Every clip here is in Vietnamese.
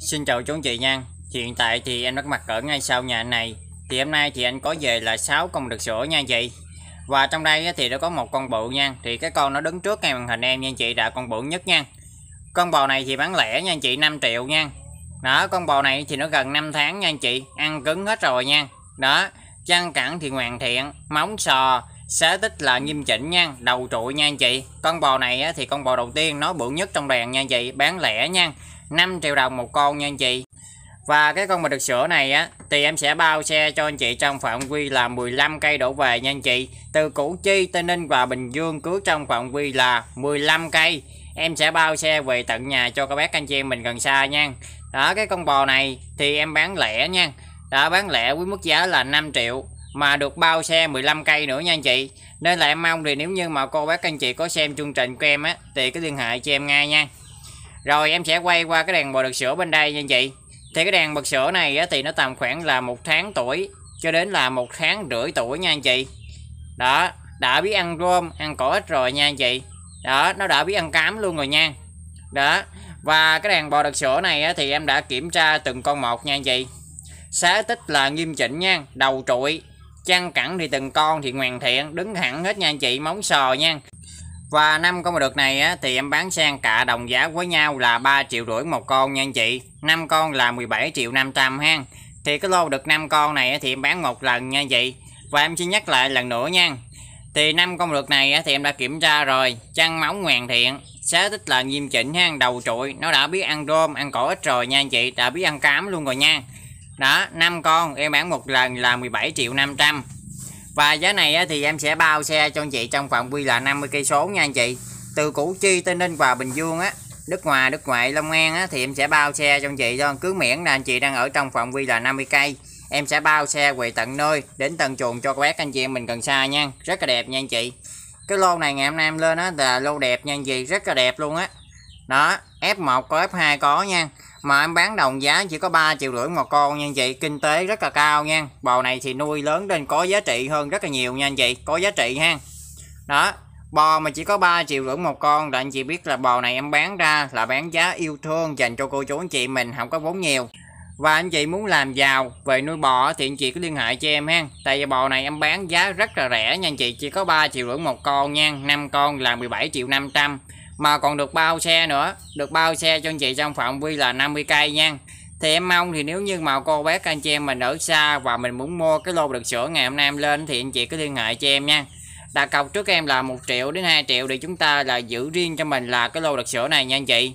Xin chào chú chị nha Hiện tại thì em bắt mặt ở ngay sau nhà này Thì hôm nay thì anh có về là 6 con được sữa nha chị Và trong đây thì nó có một con bự nha Thì cái con nó đứng trước ngay màn hình em nha chị là con bự nhất nha Con bò này thì bán lẻ nha chị 5 triệu nha Đó con bò này thì nó gần 5 tháng nha chị Ăn cứng hết rồi nha Đó chăn cẳng thì hoàn thiện Móng sò xé tích là nghiêm chỉnh nha, đầu trụi nha anh chị. Con bò này thì con bò đầu tiên nó bự nhất trong đàn nha anh chị, bán lẻ nha. 5 triệu đồng một con nha anh chị. Và cái con mà được sữa này á thì em sẽ bao xe cho anh chị trong phạm vi là 15 cây đổ về nha anh chị. Từ Củ Chi, Tây Ninh và Bình Dương cứ trong phạm vi là 15 cây. Em sẽ bao xe về tận nhà cho các bác anh chị em mình gần xa nha. Đó cái con bò này thì em bán lẻ nha. Đã bán lẻ với mức giá là 5 triệu mà được bao xe 15 cây nữa nha anh chị nên là em mong thì nếu như mà cô bác anh chị có xem chương trình của em á thì cứ liên hệ cho em ngay nha rồi em sẽ quay qua cái đèn bò được sữa bên đây nha anh chị thì cái đèn bật sữa này á, thì nó tầm khoảng là một tháng tuổi cho đến là một tháng rưỡi tuổi nha anh chị đó đã biết ăn rôm ăn cỏ ít rồi nha anh chị đó nó đã biết ăn cám luôn rồi nha đó và cái đàn bò đực sữa này á, thì em đã kiểm tra từng con một nha anh chị xá tích là nghiêm chỉnh nha đầu trụi chăn cẳng thì từng con thì ngoan thiện đứng hẳn hết nha anh chị móng sò nha và năm con đực này á, thì em bán sang cả đồng giá với nhau là 3 triệu rưỡi một con nha anh chị. 5 con là 17 triệu 500 ha. Thì cái lô được 5 con này thì em bán một lần nha anh chị. Và em xin nhắc lại lần nữa nha. Thì năm con đực này thì em đã kiểm tra rồi, chăn móng ngoan thiện, xá tích là nghiêm chỉnh ha, đầu trụi, nó đã biết ăn rôm, ăn cỏ ít rồi nha anh chị, đã biết ăn cám luôn rồi nha đó 5 con em bán một lần là 17 triệu 500 và giá này thì em sẽ bao xe cho anh chị trong phạm vi là 50 cây số nha anh chị từ Củ Chi tới Ninh và Bình Dương á Đức Hòa, Đức Ngoại, Long An á, thì em sẽ bao xe cho anh chị thôi. Cứ miễn là anh chị đang ở trong phạm vi là 50 cây. Em sẽ bao xe về tận nơi, đến tận chuồng cho các anh chị em mình cần xa nha. Rất là đẹp nha anh chị. Cái lô này ngày hôm nay em lên á, là lô đẹp nha anh chị. Rất là đẹp luôn á. Đó, F1 có F2 có nha mà em bán đồng giá chỉ có 3 triệu rưỡi một con nha anh chị kinh tế rất là cao nha bò này thì nuôi lớn nên có giá trị hơn rất là nhiều nha anh chị có giá trị ha đó bò mà chỉ có 3 triệu rưỡi một con là anh chị biết là bò này em bán ra là bán giá yêu thương dành cho cô chú anh chị mình không có vốn nhiều và anh chị muốn làm giàu về nuôi bò thì anh chị cứ liên hệ cho em ha tại vì bò này em bán giá rất là rẻ nha anh chị chỉ có 3 triệu rưỡi một con nha 5 con là 17 triệu 500 mà còn được bao xe nữa được bao xe cho anh chị trong phạm vi là 50 cây nha thì em mong thì nếu như mà cô bác anh chị em mình ở xa và mình muốn mua cái lô đực sữa ngày hôm nay em lên thì anh chị cứ liên hệ cho em nha đặt cọc trước em là 1 triệu đến 2 triệu để chúng ta là giữ riêng cho mình là cái lô đực sữa này nha anh chị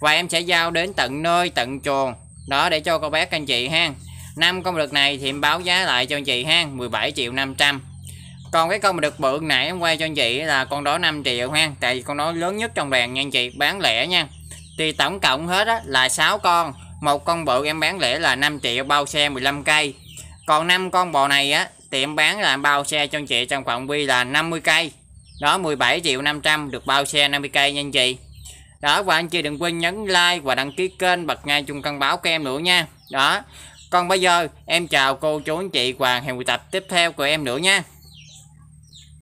và em sẽ giao đến tận nơi tận chuồng đó để cho cô bác anh chị ha năm công lực này thì em báo giá lại cho anh chị ha 17 triệu 500 còn cái con mà được bự nãy em quay cho anh chị là con đó 5 triệu ha tại vì con đó lớn nhất trong đoàn nha anh chị bán lẻ nha thì tổng cộng hết á, là 6 con một con bự em bán lẻ là 5 triệu bao xe 15 cây còn 5 con bò này á thì em bán là bao xe cho anh chị trong phạm vi là 50 cây đó 17 triệu 500 được bao xe 50 cây nha anh chị đó và anh chị đừng quên nhấn like và đăng ký kênh bật ngay chung cân báo của em nữa nha đó còn bây giờ em chào cô chú anh chị và hẹn buổi tập tiếp theo của em nữa nha